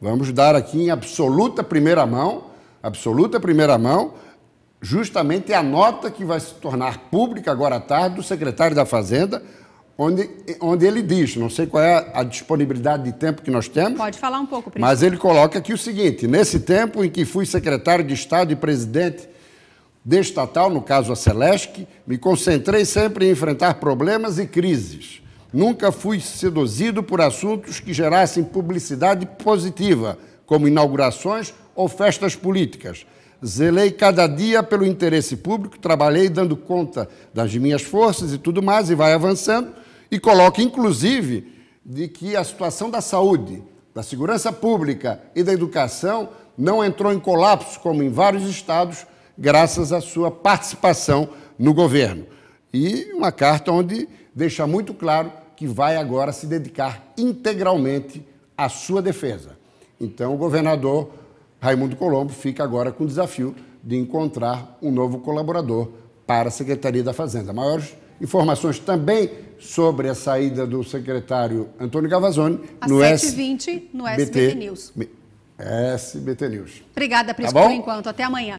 Vamos dar aqui em absoluta primeira mão, absoluta primeira mão, justamente a nota que vai se tornar pública agora à tarde do secretário da Fazenda, onde, onde ele diz, não sei qual é a disponibilidade de tempo que nós temos. Pode falar um pouco, presidente. Mas ele coloca aqui o seguinte: nesse tempo em que fui secretário de Estado e presidente de estatal, no caso a Celesc, me concentrei sempre em enfrentar problemas e crises Nunca fui seduzido por assuntos que gerassem publicidade positiva, como inaugurações ou festas políticas. Zelei cada dia pelo interesse público, trabalhei dando conta das minhas forças e tudo mais, e vai avançando, e coloca, inclusive, de que a situação da saúde, da segurança pública e da educação não entrou em colapso, como em vários estados, graças à sua participação no governo. E uma carta onde deixa muito claro que vai agora se dedicar integralmente à sua defesa. Então, o governador Raimundo Colombo fica agora com o desafio de encontrar um novo colaborador para a Secretaria da Fazenda. Maiores informações também sobre a saída do secretário Antônio Gavazzoni no no SBT News. SBT News. Obrigada, tá Prisco, tá por enquanto. Até amanhã.